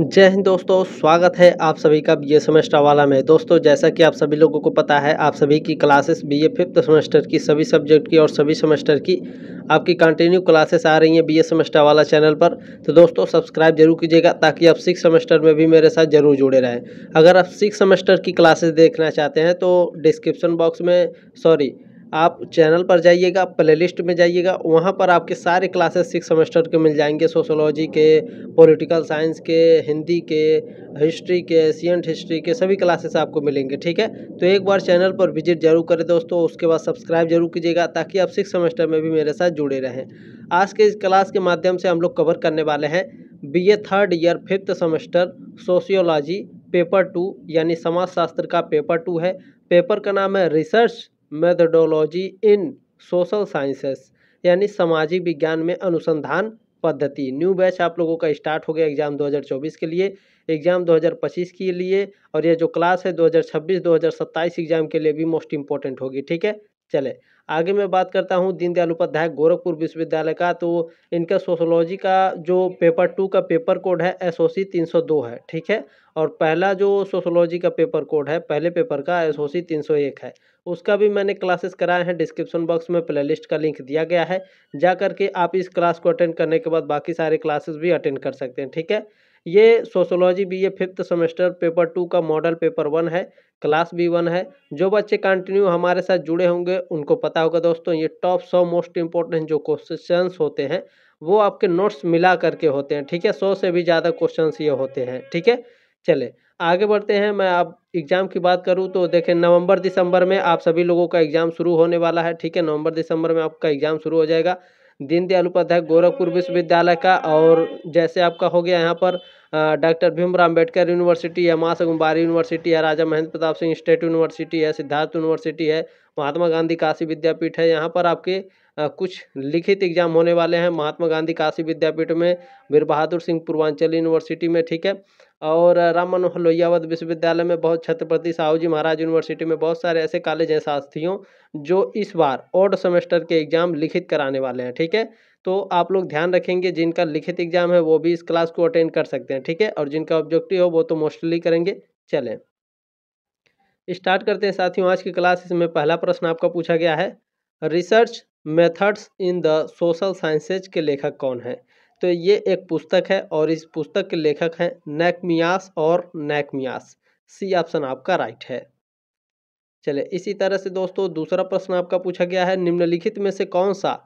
जय हिंद दोस्तों स्वागत है आप सभी का बी ए सेमेस्टर वाला में दोस्तों जैसा कि आप सभी लोगों को पता है आप सभी की classes B A fifth semester की सभी सब्जेक्ट की और सभी सेमेस्टर की आपकी कंटिन्यू क्लासेस आ रही हैं बी ए सेमेस्टर वाला चैनल पर तो दोस्तों सब्सक्राइब जरूर कीजिएगा ताकि आप सिक्स सेमेस्टर में भी मेरे साथ जरूर जुड़े रहें अगर आप सिक्स सेमेस्टर की क्लासेस देखना चाहते हैं तो डिस्क्रिप्सन बॉक्स में सॉरी आप चैनल पर जाइएगा प्लेलिस्ट में जाइएगा वहाँ पर आपके सारे क्लासेस सिक्स सेमेस्टर के मिल जाएंगे सोशोलॉजी के पॉलिटिकल साइंस के हिंदी के हिस्ट्री के एशियंट हिस्ट्री के सभी क्लासेस आपको मिलेंगे ठीक है तो एक बार चैनल पर विजिट जरूर करें दोस्तों उसके बाद सब्सक्राइब जरूर कीजिएगा ताकि आप सिक्स सेमेस्टर में भी मेरे साथ जुड़े रहें आज के इस क्लास के माध्यम से हम लोग कवर करने वाले हैं A third year fifth semester sociology paper two यानी समाजशास्त्र का पेपर टू है पेपर का नाम है research methodology in social sciences यानी सामाजिक विज्ञान में अनुसंधान पद्धति न्यू बैच आप लोगों का स्टार्ट हो गया एग्ज़ाम 2024 के लिए एग्ज़ाम 2025 के लिए और ये जो क्लास है 2026-2027 एग्ज़ाम के लिए भी मोस्ट इम्पोर्टेंट होगी ठीक है चले आगे मैं बात करता हूँ दीनदयाल उपाध्याय गोरखपुर विश्वविद्यालय का तो इनका सोशोलॉजी का जो पेपर टू का पेपर कोड है एस ओ सी तीन सौ दो है ठीक है और पहला जो सोशोलॉजी का पेपर कोड है पहले पेपर का एस ओ सी तीन सौ एक है उसका भी मैंने क्लासेस कराए हैं डिस्क्रिप्शन बॉक्स में प्लेलिस्ट का लिंक दिया गया है जा करके आप इस क्लास को अटेंड करने के बाद बाकी सारे क्लासेस भी अटेंड कर सकते हैं ठीक है ये sociology B A fifth semester paper two का मॉडल पेपर वन है क्लास बी वन है जो बच्चे कंटिन्यू हमारे साथ जुड़े होंगे उनको पता होगा दोस्तों ये टॉप सौ मोस्ट इंपॉर्टेंट जो क्वेश्चंस होते हैं वो आपके नोट्स मिला करके होते हैं ठीक है सौ से भी ज़्यादा क्वेश्चंस ये होते हैं ठीक है चले आगे बढ़ते हैं मैं आप एग्ज़ाम की बात करूँ तो देखें नवंबर दिसंबर में आप सभी लोगों का एग्ज़ाम शुरू होने वाला है ठीक है नवंबर दिसंबर में आपका एग्ज़ाम शुरू हो जाएगा दीनदयाल उपाध्याय गोरखपुर विश्वविद्यालय का और जैसे आपका हो गया यहाँ पर डॉक्टर भीमराव अम्बेडकर यूनिवर्सिटी है माँ सगुम्बारी यूनिवर्सिटी है राजा महेंद्र प्रताप सिंह स्टेट यूनिवर्सिटी है सिद्धार्थ यूनिवर्सिटी है महात्मा गांधी काशी विद्यापीठ है यहाँ पर आपके कुछ लिखित एग्जाम होने वाले हैं महात्मा गांधी काशी विद्यापीठ में वीर बहादुर सिंह पूर्वांचल यूनिवर्सिटी में ठीक है और राम मनोहर लोहियावत विश्वविद्यालय में बहुत छत्रपति साहू जी महाराज यूनिवर्सिटी में बहुत सारे ऐसे कॉलेज हैं साथियों जो इस बार ऑड सेमेस्टर के एग्जाम लिखित कराने वाले हैं ठीक है तो आप लोग ध्यान रखेंगे जिनका लिखित एग्जाम है वो भी इस क्लास को अटेंड कर सकते हैं ठीक है और जिनका ऑब्जेक्टिव हो वो तो मोस्टली करेंगे चलें स्टार्ट करते हैं साथियों आज की क्लास इसमें पहला प्रश्न आपका पूछा गया है research methods in the social sciences के लेखक कौन है तो ये एक पुस्तक है और इस पुस्तक के लेखक हैं नैकमियास और नैकमियास सी ऑप्शन आपका राइट है चले इसी तरह से दोस्तों दूसरा प्रश्न आपका पूछा गया है निम्नलिखित में से कौन सा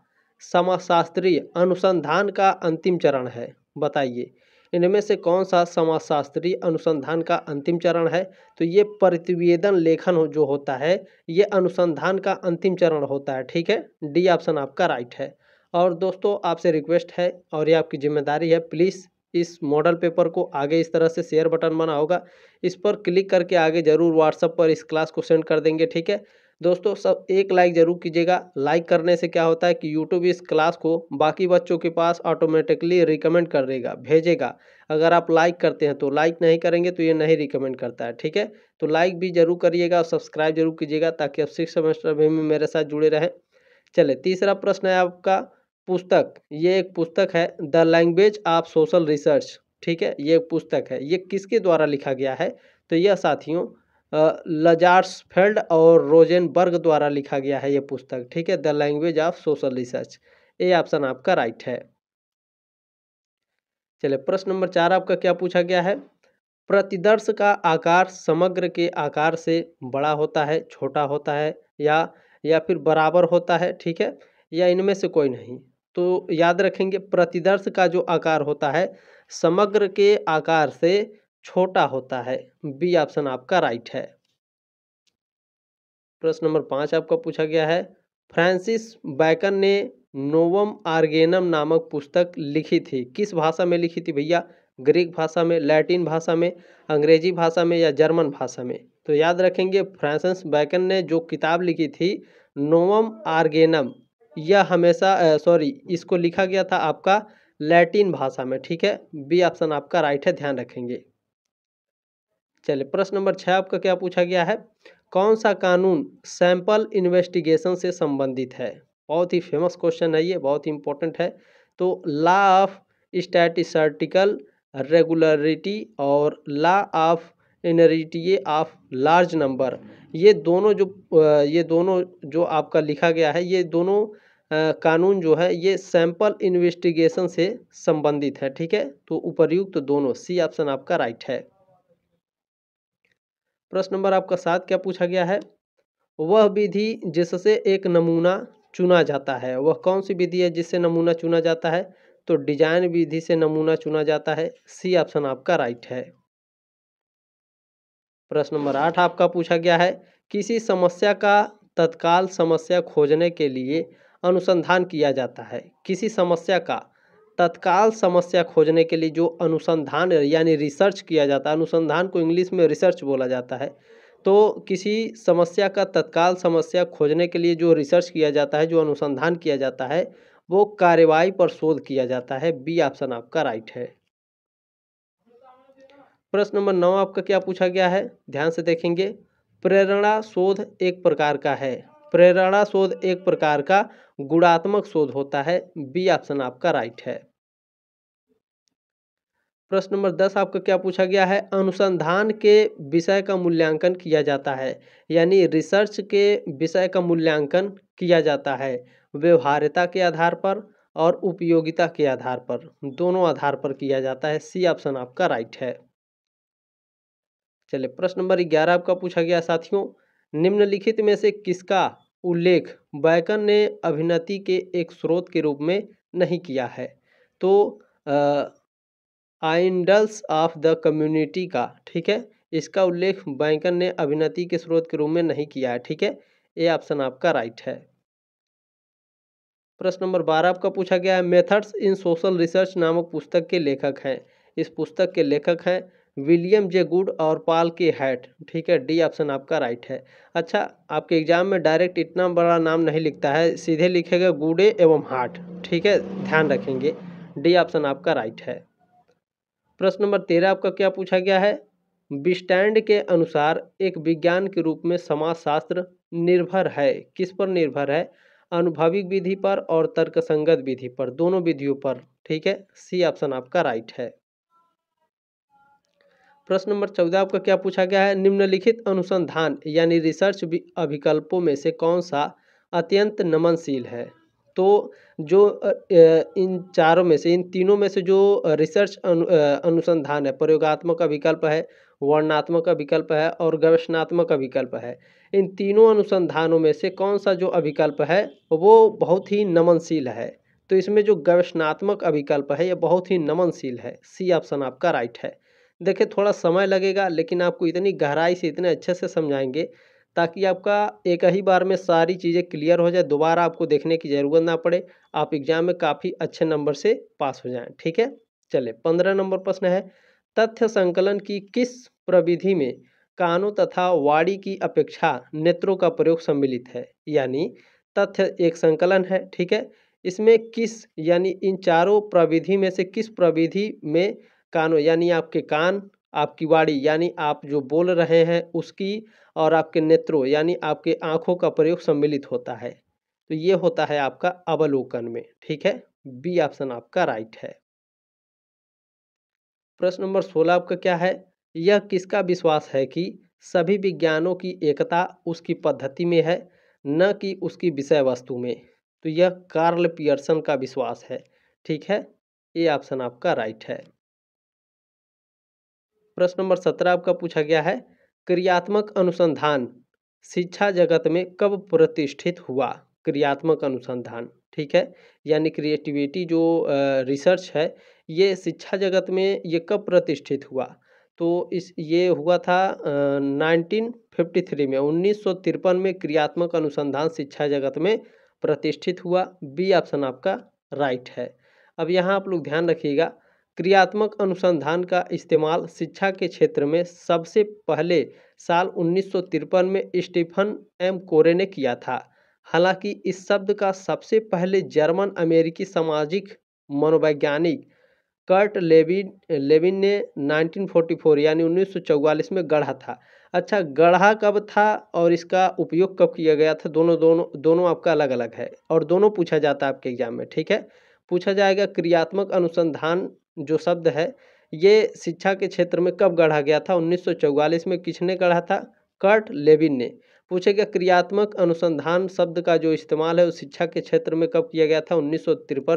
समाजशास्त्रीय अनुसंधान का अंतिम चरण है बताइए इनमें से कौन सा समाजशास्त्रीय अनुसंधान का अंतिम चरण है तो ये प्रतिवेदन लेखन हो जो होता है ये अनुसंधान का अंतिम चरण होता है ठीक है डी ऑप्शन आपका राइट है और दोस्तों आपसे रिक्वेस्ट है और ये आपकी जिम्मेदारी है प्लीज़ इस मॉडल पेपर को आगे इस तरह से शेयर बटन बना होगा इस पर क्लिक करके आगे ज़रूर व्हाट्सअप पर इस क्लास को सेंड कर देंगे ठीक है दोस्तों सब एक लाइक ज़रूर कीजिएगा लाइक करने से क्या होता है कि यूट्यूब इस क्लास को बाकी बच्चों के पास ऑटोमेटिकली रिकमेंड कर देगा भेजेगा अगर आप लाइक करते हैं तो लाइक नहीं करेंगे तो ये नहीं रिकमेंड करता है ठीक है तो लाइक भी ज़रूर करिएगा और सब्सक्राइब जरूर कीजिएगा ताकि आप सिक्स सेमेस्टर में मेरे साथ जुड़े रहें चले तीसरा प्रश्न है आपका पुस्तक ये एक पुस्तक है the language of social research ठीक है ये एक पुस्तक है ये किसके द्वारा लिखा गया है तो यह साथियों लजार्सफेल्ड और रोजेनबर्ग द्वारा लिखा गया है ये पुस्तक ठीक है the language of social research ये ऑप्शन आपका राइट है चलिए प्रश्न नंबर चार आपका क्या पूछा गया है प्रतिदर्श का आकार समग्र के आकार से बड़ा होता है छोटा होता है या या फिर बराबर होता है ठीक है या इनमें से कोई नहीं तो याद रखेंगे प्रतिदर्श का जो आकार होता है समग्र के आकार से छोटा होता है बी ऑप्शन आपका राइट है प्रश्न नंबर पाँच आपका पूछा गया है फ्रांसिस बैकन ने नोवम आर्गेनम नामक पुस्तक लिखी थी किस भाषा में लिखी थी भैया ग्रीक भाषा में लैटिन भाषा में अंग्रेजी भाषा में या जर्मन भाषा में तो याद रखेंगे फ्रांसिस बैकन ने जो किताब लिखी थी नोवम आर्गेनम यह हमेशा सॉरी इसको लिखा गया था आपका लैटिन भाषा में ठीक है बी ऑप्शन आपका राइट है ध्यान रखेंगे चलिए प्रश्न नंबर छः आपका क्या पूछा गया है कौन सा कानून सैंपल इन्वेस्टिगेशन से संबंधित है बहुत ही फेमस क्वेश्चन है ये बहुत ही इंपॉर्टेंट है तो ला ऑफ स्टैटिसटिकल रेगुलरिटी और law of inertia of large number ये दोनों जो ये दोनों जो आपका लिखा गया है ये दोनों कानून जो है ये सैंपल इन्वेस्टिगेशन से संबंधित है ठीक है तो उपर्युक्त तो दोनों सी ऑप्शन आपका राइट है प्रश्न नंबर आपका सात क्या पूछा गया है वह विधि जिससे एक नमूना चुना जाता है वह कौन सी विधि है जिससे नमूना चुना जाता है तो डिजाइन विधि से नमूना चुना जाता है सी ऑप्शन आपका राइट है प्रश्न नंबर आठ आपका पूछा गया है किसी समस्या का तत्काल समस्या खोजने के लिए अनुसंधान किया जाता है किसी समस्या का तत्काल समस्या खोजने के लिए जो अनुसंधान यानी रिसर्च किया जाता है अनुसंधान को इंग्लिश में रिसर्च बोला जाता है तो किसी समस्या का तत्काल समस्या खोजने के लिए जो रिसर्च किया जाता है जो अनुसंधान किया जाता है वो कार्रवाई पर शोध किया जाता है बी ऑप्शन आपका राइट है प्रश्न नंबर नौ आपका क्या पूछा गया है ध्यान से देखेंगे प्रेरणा शोध एक प्रकार का है प्रेरणा शोध एक प्रकार का गुणात्मक शोध होता है बी ऑप्शन आपका राइट है प्रश्न नंबर दस आपका क्या पूछा गया है अनुसंधान के विषय का मूल्यांकन किया जाता है यानी रिसर्च के विषय का मूल्यांकन किया जाता है व्यवहार्यता के आधार पर और उपयोगिता के आधार पर दोनों आधार पर किया जाता है सी ऑप्शन आपका राइट है चलिए प्रश्न नंबर ग्यारह आपका पूछा गया साथियों निम्नलिखित में से किसका उल्लेख बैकन ने अभिनति के एक स्रोत के रूप में नहीं किया है तो आइंडल्स ऑफ द कम्युनिटी का ठीक है इसका उल्लेख बैंकन ने अभिनति के स्रोत के रूप में नहीं किया है ठीक है ये ऑप्शन आपका राइट है प्रश्न नंबर बारह आपका पूछा गया है मेथड्स इन सोशल रिसर्च नामक पुस्तक के लेखक हैं इस पुस्तक के लेखक हैं विलियम जे गुड और पाल के हैट ठीक है डी ऑप्शन आपका राइट है अच्छा आपके एग्जाम में डायरेक्ट इतना बड़ा नाम नहीं लिखता है सीधे लिखेगा गुडे एवं हार्ट ठीक है ध्यान रखेंगे डी ऑप्शन आपका राइट है प्रश्न नंबर तेरह आपका क्या पूछा गया है बिस्टैंड के अनुसार एक विज्ञान के रूप में समाजशास्त्र निर्भर है किस पर निर्भर है अनुभविक विधि पर और तर्कसंगत विधि पर दोनों विधियों पर ठीक है सी ऑप्शन आपका राइट है प्रश्न नंबर चौदह आपका क्या पूछा गया है निम्नलिखित अनुसंधान यानी रिसर्च अभिकल्पों में से कौन सा अत्यंत नमनशील है तो जो इन चारों में से इन तीनों में से जो रिसर्च अनु, अनुसंधान है प्रयोगात्मक अभिकल्प है वर्णात्मक अभिकल्प है और गवेषणात्मक अभिकल्प है इन तीनों अनुसंधानों में से कौन सा जो अभिकल्प है वो बहुत ही नमनशील है तो इसमें जो गवेषणात्मक अभिकल्प है यह बहुत ही नमनशील है सी ऑप्शन आपका राइट है देखिए थोड़ा समय लगेगा लेकिन आपको इतनी गहराई से इतने अच्छे से समझाएंगे ताकि आपका एक ही बार में सारी चीज़ें क्लियर हो जाए दोबारा आपको देखने की ज़रूरत ना पड़े आप एग्ज़ाम में काफ़ी अच्छे नंबर से पास हो जाएं ठीक है चले पंद्रह नंबर प्रश्न है तथ्य संकलन की किस प्रविधि में कानों तथा वाणी की अपेक्षा नेत्रों का प्रयोग सम्मिलित है यानी तथ्य एक संकलन है ठीक है इसमें किस यानी इन चारों प्रविधि में से किस प्रविधि में कानों यानी आपके कान आपकी वाणी यानी आप जो बोल रहे हैं उसकी और आपके नेत्रों यानी आपके आँखों का प्रयोग सम्मिलित होता है तो ये होता है आपका अवलोकन में ठीक है बी ऑप्शन आपका राइट है प्रश्न नंबर सोलह आपका क्या है यह किसका विश्वास है कि सभी विज्ञानों की एकता उसकी पद्धति में है न कि उसकी विषय वस्तु में तो यह कार्ल पियर्सन का विश्वास है ठीक है ये ऑप्शन आपका राइट है प्रश्न नंबर सत्रह आपका पूछा गया है क्रियात्मक अनुसंधान शिक्षा जगत में कब प्रतिष्ठित हुआ क्रियात्मक अनुसंधान ठीक है यानी क्रिएटिविटी जो रिसर्च है ये शिक्षा जगत में ये कब प्रतिष्ठित हुआ तो इस ये हुआ था नाइनटीन फिफ्टी थ्री में उन्नीस सौ तिरपन में क्रियात्मक अनुसंधान शिक्षा जगत में प्रतिष्ठित हुआ बी ऑप्शन आपका राइट है अब यहाँ आप लोग ध्यान रखिएगा क्रियात्मक अनुसंधान का इस्तेमाल शिक्षा के क्षेत्र में सबसे पहले साल उन्नीस में स्टीफन एम कोरे ने किया था हालांकि इस शब्द का सबसे पहले जर्मन अमेरिकी सामाजिक मनोवैज्ञानिक कर्ट लेविन लेविन ने 1944 यानी 1944 में गढ़ा था अच्छा गढ़ा कब था और इसका उपयोग कब किया गया था दोनों दोनों दोनों आपका अलग अलग है और दोनों पूछा जाता है आपके एग्जाम में ठीक है पूछा जाएगा क्रियात्मक अनुसंधान जो शब्द है ये शिक्षा के क्षेत्र में कब गढ़ा गया था 1944 में किसने गढ़ा था कर्ट लेविन ने पूछेगा क्रियात्मक अनुसंधान शब्द का जो इस्तेमाल है वो शिक्षा के क्षेत्र में कब किया गया था उन्नीस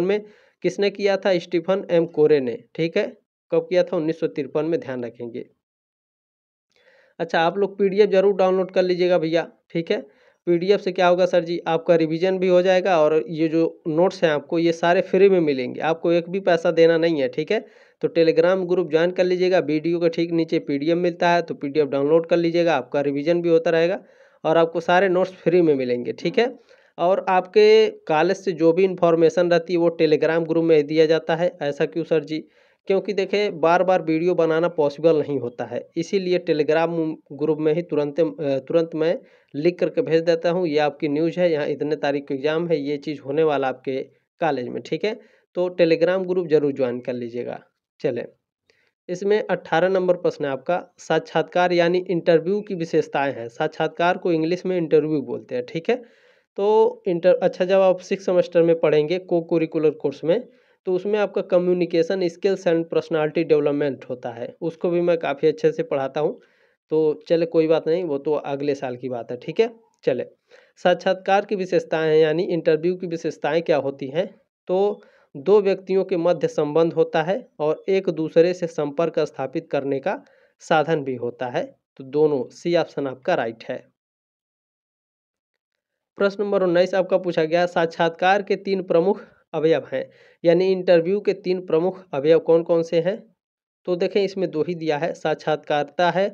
में किसने किया था स्टीफन एम कोरे ने ठीक है कब किया था उन्नीस में ध्यान रखेंगे अच्छा आप लोग पीडीएफ जरूर डाउनलोड कर लीजिएगा भैया ठीक है पीडीएफ से क्या होगा सर जी आपका रिवीजन भी हो जाएगा और ये जो नोट्स हैं आपको ये सारे फ्री में मिलेंगे आपको एक भी पैसा देना नहीं है ठीक है तो टेलीग्राम ग्रुप ज्वाइन कर लीजिएगा वीडियो के ठीक नीचे पीडीएफ मिलता है तो पीडीएफ डाउनलोड कर लीजिएगा आपका रिविज़न भी होता रहेगा और आपको सारे नोट्स फ्री में मिलेंगे ठीक है और आपके कॉलेज से जो भी इन्फॉर्मेशन रहती है वो टेलीग्राम ग्रुप में दिया जाता है ऐसा क्यों सर जी क्योंकि देखें बार बार वीडियो बनाना पॉसिबल नहीं होता है इसीलिए टेलीग्राम ग्रुप में ही तुरंत तुरंत मैं लिख करके भेज देता हूँ ये आपकी न्यूज़ है यहाँ इतने तारीख को एग्ज़ाम है ये चीज़ होने वाला आपके कॉलेज में ठीक है तो टेलीग्राम ग्रुप ज़रूर ज्वाइन कर लीजिएगा चले इसमें अट्ठारह नंबर प्रश्न है आपका साक्षात्कार यानी इंटरव्यू की विशेषताएँ हैं साक्षात्कार को इंग्लिश में इंटरव्यू बोलते हैं ठीक है तो इंटर अच्छा जब आप सिक्स सेमेस्टर में पढ़ेंगे को कोरिकुलर कोर्स में तो उसमें आपका communication skills and personality development होता है उसको भी मैं काफ़ी अच्छे से पढ़ाता हूँ तो चले कोई बात नहीं वो तो अगले साल की बात है ठीक है चले साक्षात्कार की विशेषताएँ यानी इंटरव्यू की विशेषताएँ क्या होती हैं तो दो व्यक्तियों के मध्य संबंध होता है और एक दूसरे से संपर्क स्थापित करने का साधन भी होता है तो दोनों सी ऑप्शन आपका राइट है प्रश्न नंबर उन्नीस आपका पूछा गया साक्षात्कार के तीन प्रमुख अवयव हैं यानी इंटरव्यू के तीन प्रमुख अवयव कौन कौन से हैं तो देखें इसमें दो ही दिया है साक्षात्कारता है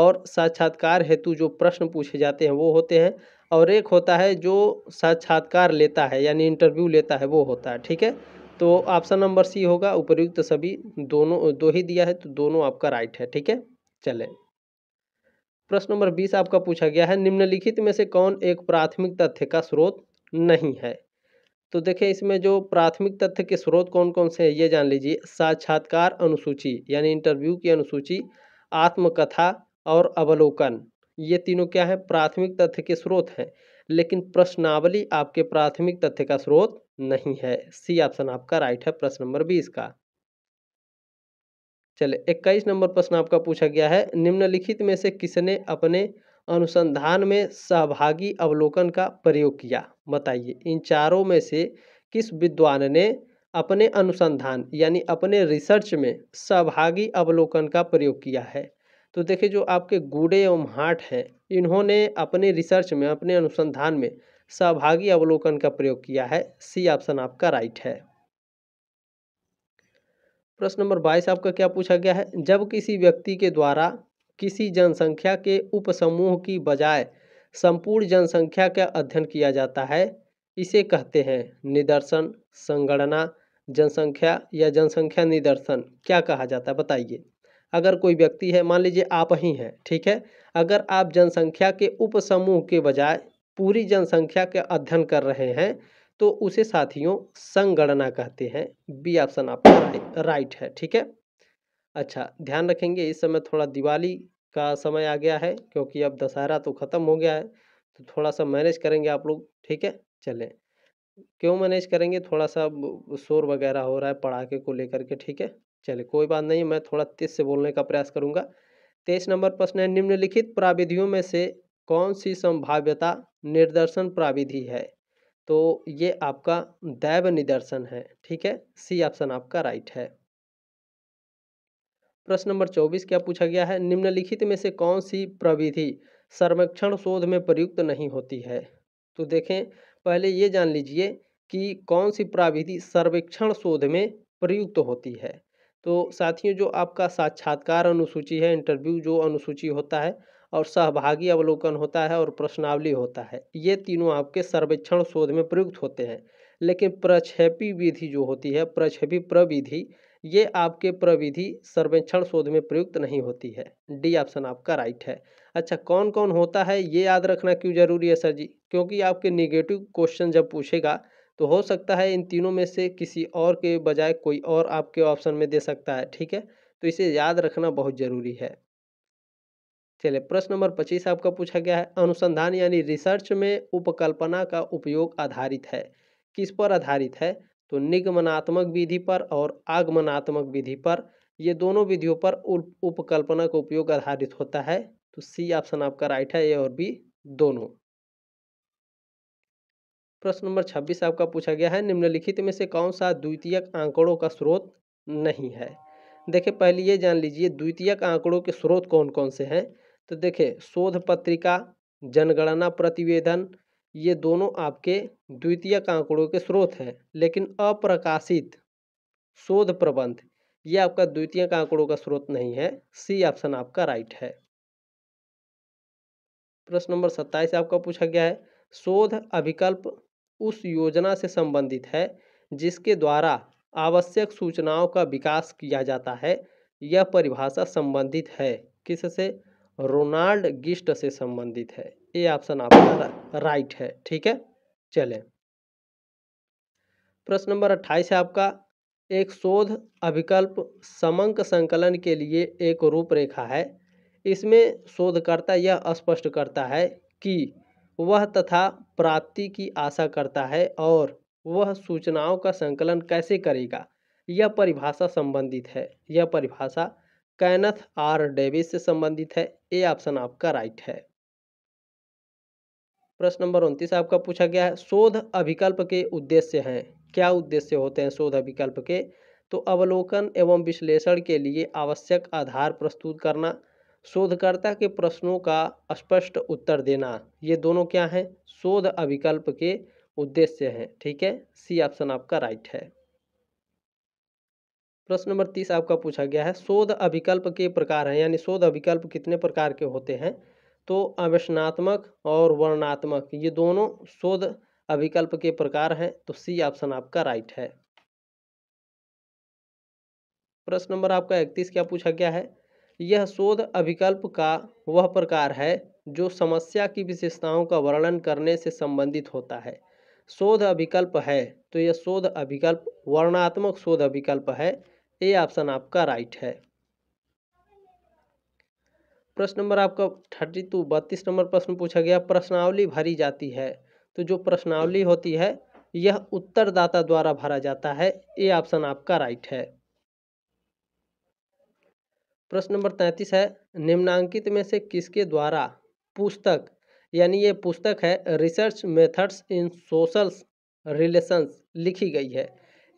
और साक्षात्कार हेतु जो प्रश्न पूछे जाते हैं वो होते हैं और एक होता है जो साक्षात्कार लेता है यानी इंटरव्यू लेता है वो होता है ठीक है तो ऑप्शन नंबर सी होगा उपयुक्त सभी दोनों दो ही दिया है तो दोनों आपका राइट है ठीक है चले प्रश्न नंबर बीस आपका पूछा गया है निम्नलिखित में से कौन एक प्राथमिक तथ्य का स्रोत नहीं है तो देखें इसमें जो प्राथमिक तथ्य के स्रोत कौन कौन से हैं ये जान लीजिए साक्षात्कार अनुसूची यानी इंटरव्यू की अनुसूची आत्मकथा और अवलोकन ये तीनों क्या है प्राथमिक तथ्य के स्रोत हैं लेकिन प्रश्नावली आपके प्राथमिक तथ्य का स्रोत नहीं है सी ऑप्शन आपका राइट है प्रश्न नंबर बीस का चले इक्कीस नंबर प्रश्न आपका पूछा गया है निम्नलिखित में से किसने अपने अनुसंधान में सहभागी अवलोकन का प्रयोग किया बताइए इन चारों में से किस विद्वान ने अपने अनुसंधान यानी अपने रिसर्च में सहभागी अवलोकन का प्रयोग किया है तो देखिए जो आपके गुडे एवं हाट हैं इन्होंने अपने रिसर्च में अपने अनुसंधान में सहभागी अवलोकन का प्रयोग किया है सी ऑप्शन आपका राइट है प्रश्न नंबर बाईस आपका क्या पूछा गया है जब किसी व्यक्ति के द्वारा किसी जनसंख्या के उपसमूह की बजाय संपूर्ण जनसंख्या का अध्ययन किया जाता है इसे कहते हैं निदर्शन संगणना जनसंख्या या जनसंख्या निदर्शन क्या कहा जाता है बताइए अगर कोई व्यक्ति है मान लीजिए आप ही हैं ठीक है अगर आप जनसंख्या के उपसमूह के बजाय पूरी जनसंख्या का अध्ययन कर रहे हैं तो उसे साथियों संगणना कहते हैं बी ऑप्शन आपका राइट है ठीक है अच्छा ध्यान रखेंगे इस समय थोड़ा दिवाली का समय आ गया है क्योंकि अब दशहरा तो ख़त्म हो गया है तो थोड़ा सा मैनेज करेंगे आप लोग ठीक है चलें क्यों मैनेज करेंगे थोड़ा सा शोर वगैरह हो रहा है पढ़ाके को लेकर के ठीक है चले कोई बात नहीं मैं थोड़ा तेज से बोलने का प्रयास करूँगा तेईस नंबर प्रश्न है निम्नलिखित प्राविधियों में से कौन सी संभाव्यता निर्दर्शन प्राविधि है तो ये आपका दैव निदर्शन है ठीक है सी ऑप्शन आपका राइट है प्रश्न नंबर चौबीस क्या पूछा गया है निम्नलिखित में से कौन सी प्रविधि सर्वेक्षण शोध में प्रयुक्त नहीं होती है तो देखें पहले ये जान लीजिए कि कौन सी प्रविधि सर्वेक्षण शोध में प्रयुक्त होती है तो साथियों जो आपका साक्षात्कार अनुसूची है इंटरव्यू जो अनुसूची होता है और सहभागी अवलोकन होता है और प्रश्नावली होता है ये तीनों आपके सर्वेक्षण शोध में प्रयुक्त होते हैं लेकिन प्रक्षेपी विधि जो होती है प्रक्षेपी प्रविधि ये आपके प्रविधि सर्वेक्षण शोध में प्रयुक्त नहीं होती है डी ऑप्शन आपका राइट है अच्छा कौन कौन होता है ये याद रखना क्यों जरूरी है सर जी क्योंकि आपके निगेटिव क्वेश्चन जब पूछेगा तो हो सकता है इन तीनों में से किसी और के बजाय कोई और आपके ऑप्शन में दे सकता है ठीक है तो इसे याद रखना बहुत जरूरी है चलिए प्रश्न नंबर पच्चीस आपका पूछा गया है अनुसंधान यानी रिसर्च में उपकल्पना का उपयोग आधारित है किस पर आधारित है तो निगमनात्मक विधि पर और आगमनात्मक विधि पर ये दोनों विधियों पर उपकल्पना का उपयोग आधारित होता है तो सी ऑप्शन आपका राइट है ए और बी दोनों प्रश्न नंबर छब्बीस आपका पूछा गया है निम्नलिखित में से कौन सा द्वितीयक आंकड़ों का स्रोत नहीं है देखिए पहले ये जान लीजिए द्वितीयक आंकड़ों के स्रोत कौन कौन से हैं तो देखिये शोध पत्रिका जनगणना प्रतिवेदन ये दोनों आपके द्वितीय आंकड़ों के स्रोत हैं लेकिन अप्रकाशित शोध प्रबंध ये आपका द्वितीय आंकड़ों का स्रोत नहीं है सी ऑप्शन आपका राइट है प्रश्न नंबर सत्ताईस आपका पूछा गया है शोध अभिकल्प उस योजना से संबंधित है जिसके द्वारा आवश्यक सूचनाओं का विकास किया जाता है यह परिभाषा संबंधित है किससे रोनाल्ड गिस्ट से संबंधित है ये ऑप्शन आपका राइट है ठीक है चले प्रश्न नंबर अट्ठाईस है आपका एक शोध अभिकल्प समंक संकलन के लिए एक रूपरेखा है इसमें शोधकर्ता यह स्पष्ट करता है कि वह तथा प्राप्ति की आशा करता है और वह सूचनाओं का संकलन कैसे करेगा यह परिभाषा संबंधित है यह परिभाषा कैनथ आर डेविस से संबंधित है ये ऑप्शन आपका राइट है प्रश्न नंबर उनतीस आपका पूछा गया है शोध अभिकल्प के उद्देश्य हैं क्या उद्देश्य होते हैं शोध अभिकल्प के तो अवलोकन एवं विश्लेषण के लिए आवश्यक आधार प्रस्तुत करना शोधकर्ता के प्रश्नों का स्पष्ट उत्तर देना ये दोनों क्या हैं शोध अभिकल्प के उद्देश्य हैं ठीक है सी ऑप्शन आपका राइट है प्रश्न नंबर तीस आपका पूछा गया है शोध अभिकल्प के प्रकार हैं यानी शोध अभिकल्प कितने प्रकार के होते हैं तो अवेशनात्मक और वर्णात्मक ये दोनों शोध अभिकल्प के प्रकार हैं तो सी ऑप्शन आपका राइट है प्रश्न नंबर आपका इकतीस क्या पूछा गया है यह शोध अभिकल्प का वह प्रकार है जो समस्या की विशेषताओं का वर्णन करने से संबंधित होता है शोध अभिकल्प है तो यह शोध अभिकल्प वर्णात्मक शोध अभिकल्प है ए ऑप्शन आपका राइट है प्रश्न नंबर आपका थर्टी टू बत्तीस नंबर प्रश्न पूछा गया प्रश्नावली भरी जाती है तो जो प्रश्नावली होती है यह उत्तरदाता द्वारा भरा जाता है ये ऑप्शन आपका राइट है प्रश्न नंबर तैंतीस है निम्नांकित में से किसके द्वारा पुस्तक यानी ये पुस्तक है research methods in social relations लिखी गई है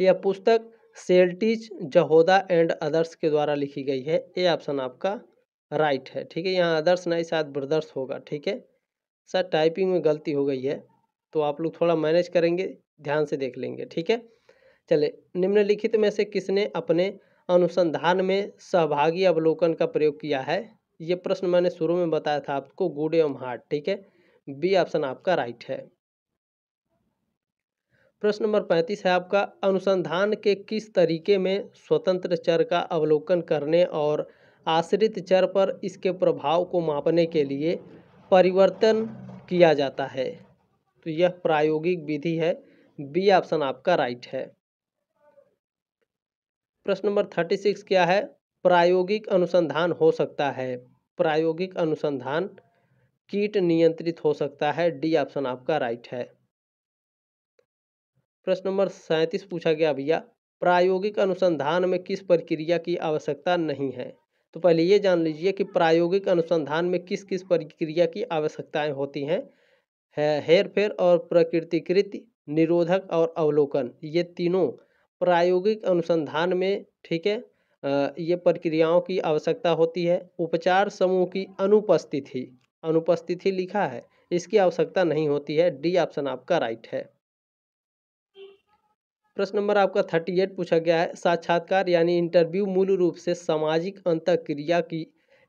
यह पुस्तक सेल्टिज जहोदा एंड अदर्स के द्वारा लिखी गई है ये ऑप्शन आपका राइट है ठीक है यहाँ आदर्श नहीं शायद ब्रदर्स होगा ठीक है सर टाइपिंग में गलती हो गई है तो आप लोग थोड़ा मैनेज करेंगे ध्यान से देख लेंगे ठीक है चले निम्नलिखित में से किसने अपने अनुसंधान में सहभागी अवलोकन का प्रयोग किया है ये प्रश्न मैंने शुरू में बताया था आपको गुड एवं हार्ट ठीक है बी ऑप्शन आपका राइट है प्रश्न नंबर पैंतीस है आपका अनुसंधान के किस तरीके में स्वतंत्र चर का अवलोकन करने और आश्रित चर पर इसके प्रभाव को मापने के लिए परिवर्तन किया जाता है तो यह प्रायोगिक विधि है बी ऑप्शन आपका राइट है प्रश्न नंबर थर्टी सिक्स क्या है प्रायोगिक अनुसंधान हो सकता है प्रायोगिक अनुसंधान कीट नियंत्रित हो सकता है डी ऑप्शन आपका राइट है प्रश्न नंबर सैंतीस पूछा गया भैया प्रायोगिक अनुसंधान में किस प्रक्रिया की आवश्यकता नहीं है तो पहले ये जान लीजिए कि प्रायोगिक अनुसंधान में किस किस प्रक्रिया की आवश्यकताएं होती हैं है, हेर फेर और प्रकृतिकृत निरोधक और अवलोकन ये तीनों प्रायोगिक अनुसंधान में ठीक है ये प्रक्रियाओं की आवश्यकता होती है उपचार समूह की अनुपस्थिति अनुपस्थिति लिखा है इसकी आवश्यकता नहीं होती है डी ऑप्शन आपका राइट है प्रश्न नंबर आपका थर्टी एट पूछा गया है साक्षात्कार यानी इंटरव्यू मूल रूप से सामाजिक अंत क्रिया की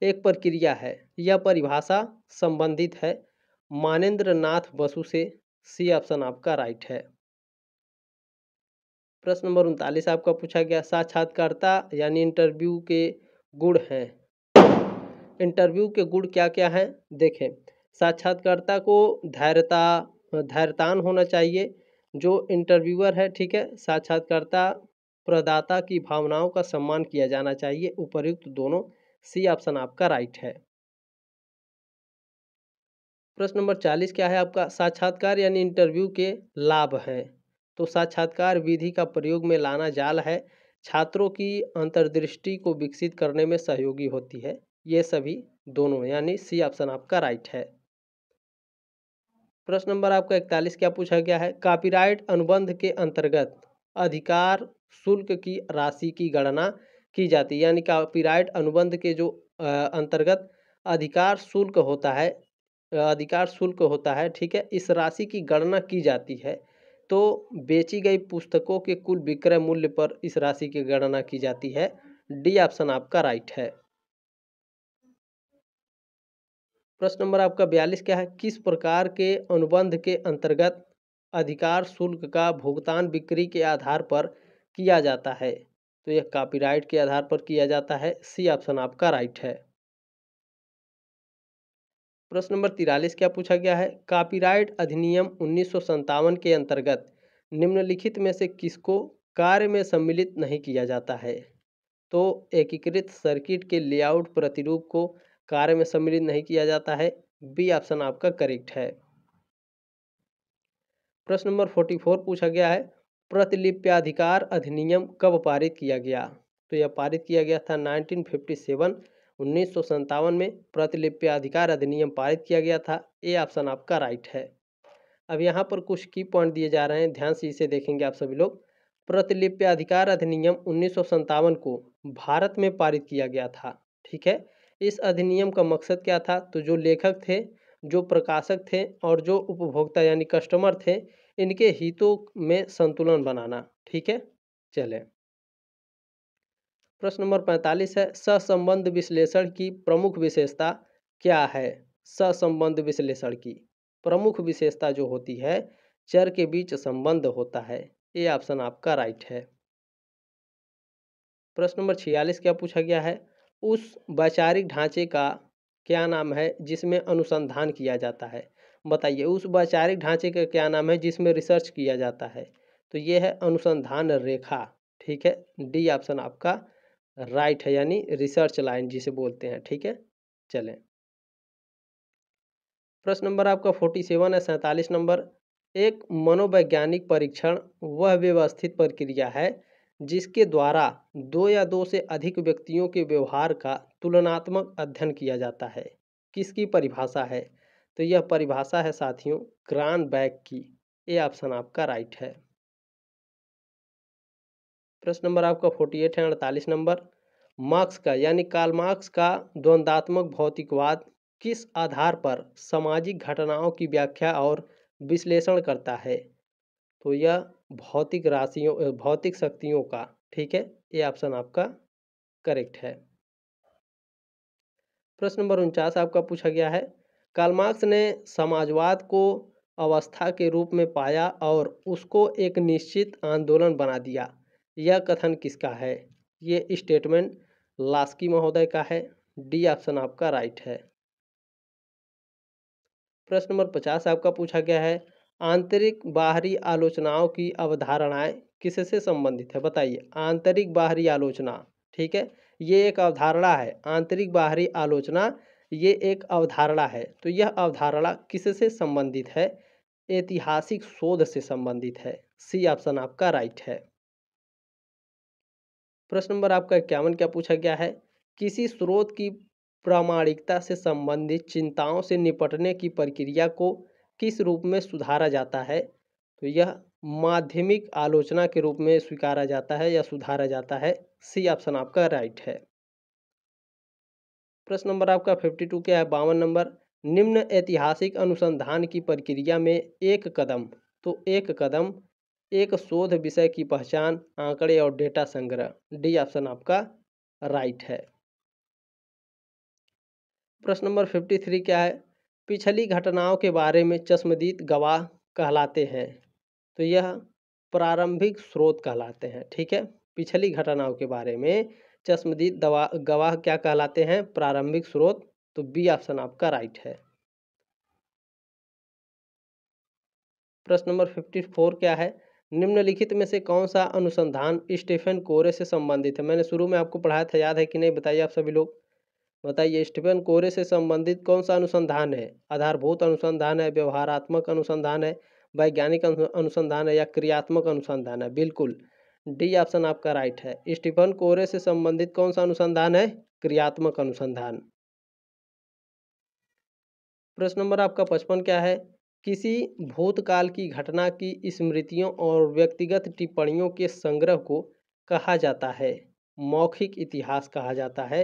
एक प्रक्रिया है यह परिभाषा संबंधित है मानेंद्र नाथ बसु से सी ऑप्शन आपका राइट है प्रश्न नंबर उनतालीस आपका पूछा गया साक्षात्कारता यानी इंटरव्यू के गुण हैं इंटरव्यू के गुण क्या क्या हैं देखें साक्षात्कारता को धैर्यता धैर्यतान होना चाहिए जो इंटरव्यूअर है ठीक है साक्षात्कारता प्रदाता की भावनाओं का सम्मान किया जाना चाहिए उपर्युक्त दोनों सी ऑप्शन आपका राइट है प्रश्न नंबर चालीस क्या है आपका साक्षात्कार यानी इंटरव्यू के लाभ हैं तो साक्षात्कार विधि का प्रयोग में लाना जाल है छात्रों की अंतर्दृष्टि को विकसित करने में सहयोगी होती है ये सभी दोनों यानी सी ऑप्शन आपका राइट है प्रश्न नंबर आपका इकतालीस क्या पूछा गया है कॉपीराइट अनुबंध के अंतर्गत अधिकार शुल्क की राशि की गणना की जाती है यानी कॉपीराइट अनुबंध के जो अंतर्गत अधिकार शुल्क होता है अधिकार शुल्क होता है ठीक है इस राशि की गणना की जाती है तो बेची गई पुस्तकों के कुल विक्रय मूल्य पर इस राशि की गणना की जाती है डी ऑप्शन आपका राइट है प्रश्न नंबर आपका बयालीस क्या है किस प्रकार के अनुबंध के अंतर्गत अधिकार शुल्क का भुगतान बिक्री के आधार पर किया जाता है तो यह कॉपीराइट के आधार पर किया जाता है सी ऑप्शन आपका राइट है प्रश्न नंबर तिरालीस क्या पूछा गया है कॉपीराइट अधिनियम उन्नीस के अंतर्गत निम्नलिखित में से किसको कार्य में सम्मिलित नहीं किया जाता है तो एकीकृत सर्किट के लेआउट प्रतिरूप को कार्य में सम्मिलित नहीं किया जाता है बी ऑप्शन आपका करेक्ट है प्रश्न नंबर फोर्टी फोर पूछा गया है प्रतिलिप्याधिकार अधिनियम कब पारित किया गया तो यह पारित किया गया था सेवन उन्नीस सौ में प्रतिलिप्याधिकार अधिनियम पारित किया गया था ए ऑप्शन आपका राइट है अब यहाँ पर कुछ की पॉइंट दिए जा रहे हैं ध्यान से इसे देखेंगे आप सभी लोग प्रतिलिप्याधिकार अधिनियम उन्नीस को भारत में पारित किया गया था ठीक है इस अधिनियम का मकसद क्या था तो जो लेखक थे जो प्रकाशक थे और जो उपभोक्ता यानी कस्टमर थे इनके हितों में संतुलन बनाना ठीक है चले प्रश्न नंबर पैंतालीस है सहसंबंध विश्लेषण की प्रमुख विशेषता क्या है सहसंबंध विश्लेषण की प्रमुख विशेषता जो होती है चर के बीच संबंध होता है ये ऑप्शन आपका राइट है प्रश्न नंबर छियालीस क्या पूछा गया है उस वैचारिक ढांचे का क्या नाम है जिसमें अनुसंधान किया जाता है बताइए उस वैचारिक ढांचे का क्या नाम है जिसमें रिसर्च किया जाता है तो ये है अनुसंधान रेखा ठीक है डी ऑप्शन आपका राइट है यानी रिसर्च लाइन जिसे बोलते हैं ठीक है चलें प्रश्न नंबर आपका फोर्टी सेवन है सैंतालीस नंबर एक मनोवैज्ञानिक परीक्षण वह व्यवस्थित प्रक्रिया है जिसके द्वारा दो या दो से अधिक व्यक्तियों के व्यवहार का तुलनात्मक अध्ययन किया जाता है किसकी परिभाषा है तो यह परिभाषा है साथियों ग्रान बैग की ये ऑप्शन आपका राइट है प्रश्न नंबर आपका फोर्टी एट है अड़तालीस नंबर मार्क्स का यानी कार्ल मार्क्स का द्वंद्वात्मक भौतिकवाद किस आधार पर सामाजिक घटनाओं की व्याख्या और विश्लेषण करता है तो यह भौतिक राशियों भौतिक शक्तियों का ठीक है ये ऑप्शन आपका करेक्ट है प्रश्न नंबर उनचास आपका पूछा गया है कालमार्क्स ने समाजवाद को अवस्था के रूप में पाया और उसको एक निश्चित आंदोलन बना दिया यह कथन किसका है ये स्टेटमेंट लास्की महोदय का है डी ऑप्शन आपका राइट है प्रश्न नंबर पचास आपका पूछा गया है आंतरिक बाहरी आलोचनाओं की अवधारणाएं किससे संबंधित है बताइए आंतरिक बाहरी आलोचना ठीक है ये एक अवधारणा है आंतरिक बाहरी आलोचना ये एक अवधारणा है तो यह अवधारणा किससे संबंधित है ऐतिहासिक शोध से संबंधित है सी ऑप्शन आपका राइट है प्रश्न नंबर आपका इक्यावन क्या पूछा गया है किसी स्रोत की प्रामाणिकता से संबंधित चिंताओं से निपटने की प्रक्रिया को किस रूप में सुधारा जाता है तो यह माध्यमिक आलोचना के रूप में स्वीकारा जाता है या सुधारा जाता है सी ऑप्शन आपका राइट है प्रश्न नंबर आपका फिफ्टी टू क्या है बावन नंबर निम्न ऐतिहासिक अनुसंधान की प्रक्रिया में एक कदम तो एक कदम एक शोध विषय की पहचान आंकड़े और डेटा संग्रह डी ऑप्शन आपका राइट है प्रश्न नंबर फिफ्टी थ्री क्या है पिछली घटनाओं के बारे में चश्मदीद गवाह कहलाते हैं तो यह प्रारंभिक स्रोत कहलाते हैं ठीक है पिछली घटनाओं के बारे में चश्मदीद गवाह क्या कहलाते हैं प्रारंभिक स्रोत तो बी ऑप्शन आपका राइट है प्रश्न नंबर फिफ्टी फोर क्या है निम्नलिखित में से कौन सा अनुसंधान स्टीफन कोरे से संबंधित है मैंने शुरू में आपको पढ़ाया था याद है कि नहीं बताइए आप सभी लोग बताइए स्टीफन कोरे से संबंधित कौन सा अनुसंधान है आधारभूत अनुसंधान है व्यवहारात्मक अनुसंधान है वैज्ञानिक अनुसंधान है या क्रियात्मक अनुसंधान है बिल्कुल डी ऑप्शन आपका राइट है स्टीफन कोरे से संबंधित कौन सा अनुसंधान है क्रियात्मक अनुसंधान प्रश्न नंबर आपका पचपन क्या है किसी भूतकाल की घटना की स्मृतियों और व्यक्तिगत टिप्पणियों के संग्रह को कहा जाता है मौखिक इतिहास कहा जाता है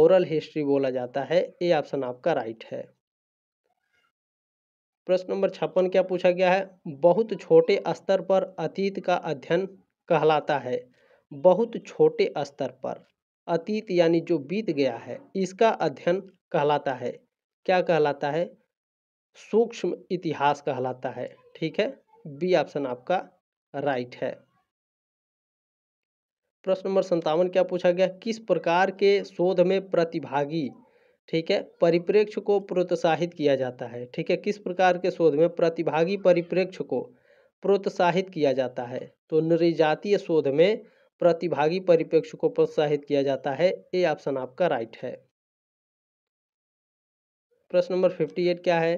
ओरल हिस्ट्री बोला जाता है ये ऑप्शन आपका राइट है प्रश्न नंबर छप्पन क्या पूछा गया है बहुत छोटे स्तर पर अतीत का अध्ययन कहलाता है बहुत छोटे स्तर पर अतीत यानी जो बीत गया है इसका अध्ययन कहलाता है क्या कहलाता है सूक्ष्म इतिहास कहलाता है ठीक है बी ऑप्शन आपका राइट है प्रश्न नंबर संतावन क्या पूछा गया किस प्रकार के शोध में प्रतिभागी ठीक है परिप्रेक्ष्य को प्रोत्साहित किया जाता है ठीक है किस प्रकार के शोध में प्रतिभागी परिप्रेक्ष्य को प्रोत्साहित किया जाता है तो निर्जातीय शोध में प्रतिभागी परिप्रेक्ष्य को प्रोत्साहित किया जाता है ये ऑप्शन आपका राइट है प्रश्न नंबर फिफ्टी एट क्या है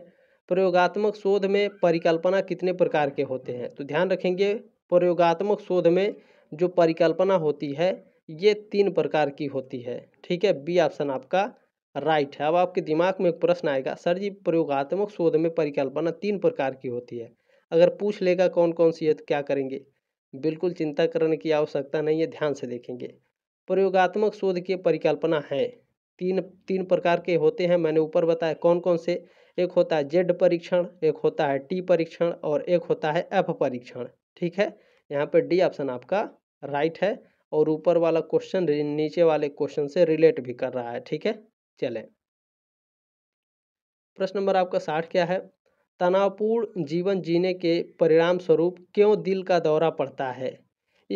प्रयोगात्मक शोध में परिकल्पना कितने प्रकार के होते हैं तो ध्यान रखेंगे प्रयोगात्मक शोध में जो परिकल्पना होती है ये तीन प्रकार की होती है ठीक है बी ऑप्शन आपका राइट है अब आपके दिमाग में एक प्रश्न आएगा सर जी प्रयोगात्मक शोध में परिकल्पना तीन प्रकार की होती है अगर पूछ लेगा कौन कौन सी है तो क्या करेंगे बिल्कुल चिंता करने की आवश्यकता नहीं है ध्यान से देखेंगे प्रयोगात्मक शोध की परिकल्पना है तीन तीन प्रकार के होते हैं मैंने ऊपर बताया कौन कौन से एक होता है जेड परीक्षण एक होता है टी परीक्षण और एक होता है एफ परीक्षण ठीक है यहाँ पर डी ऑप्शन आपका राइट है और ऊपर वाला क्वेश्चन नीचे वाले क्वेश्चन से रिलेट भी कर रहा है ठीक है चलें प्रश्न नंबर आपका साठ क्या है तनावपूर्ण जीवन जीने के परिणाम स्वरूप क्यों दिल का दौरा पड़ता है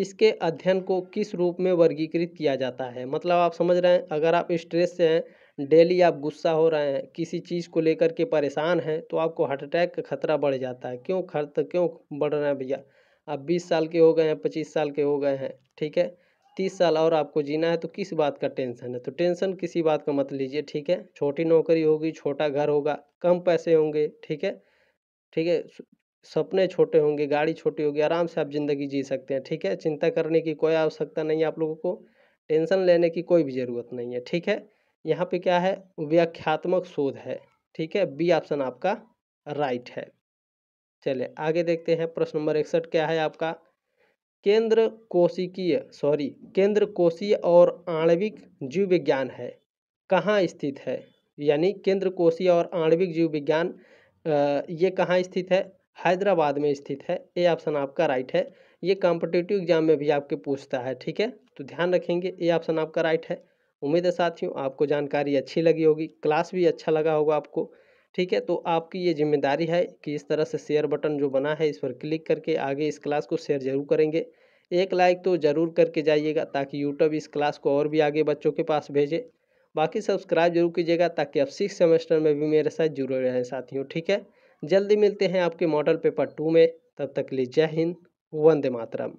इसके अध्ययन को किस रूप में वर्गीकृत किया जाता है मतलब आप समझ रहे हैं अगर आप स्ट्रेस से हैं डेली आप गुस्सा हो रहे हैं किसी चीज़ को लेकर के परेशान हैं तो आपको हार्ट अटैक का खतरा बढ़ जाता है क्यों खर्च क्यों बढ़ रहा है भैया आप बीस साल के हो गए हैं पच्चीस साल के हो गए हैं ठीक है तीस साल और आपको जीना है तो किस बात का टेंशन है तो टेंशन किसी बात का मत लीजिए ठीक है छोटी नौकरी होगी छोटा घर होगा कम पैसे होंगे ठीक है ठीक है सपने छोटे होंगे गाड़ी छोटी होगी आराम से आप ज़िंदगी जी सकते हैं ठीक है चिंता करने की कोई आवश्यकता नहीं है आप लोगों को टेंशन लेने की कोई भी ज़रूरत नहीं है ठीक है यहाँ पे क्या है व्याख्यात्मक शोध है ठीक है बी ऑप्शन आपका राइट है चले आगे देखते हैं प्रश्न नंबर इकसठ क्या है आपका केंद्र कोशिकीय सॉरी केंद्र कोशीय और आणविक जीव विज्ञान है कहाँ स्थित है यानी केंद्र कोशीय और आणविक जीव विज्ञान ये कहाँ स्थित है हैदराबाद में स्थित है ए ऑप्शन आपका राइट है ये कॉम्पिटेटिव एग्जाम में भी आपके पूछता है ठीक है तो ध्यान रखेंगे ए ऑप्शन आपका राइट है उम्मीद है साथियों आपको जानकारी अच्छी लगी होगी क्लास भी अच्छा लगा होगा आपको ठीक है तो आपकी ये जिम्मेदारी है कि इस तरह से शेयर बटन जो बना है इस पर क्लिक करके आगे इस क्लास को शेयर जरूर करेंगे एक लाइक तो ज़रूर करके जाइएगा ताकि यूट्यूब इस क्लास को और भी आगे बच्चों के पास भेजे बाकी सब्सक्राइब जरूर कीजिएगा ताकि आप सिक्स सेमेस्टर में भी मेरे साथ जुड़े रहें साथियों ठीक है जल्दी मिलते हैं आपके मॉडल पेपर टू में तब तक लिए जय हिंद वंदे मातरम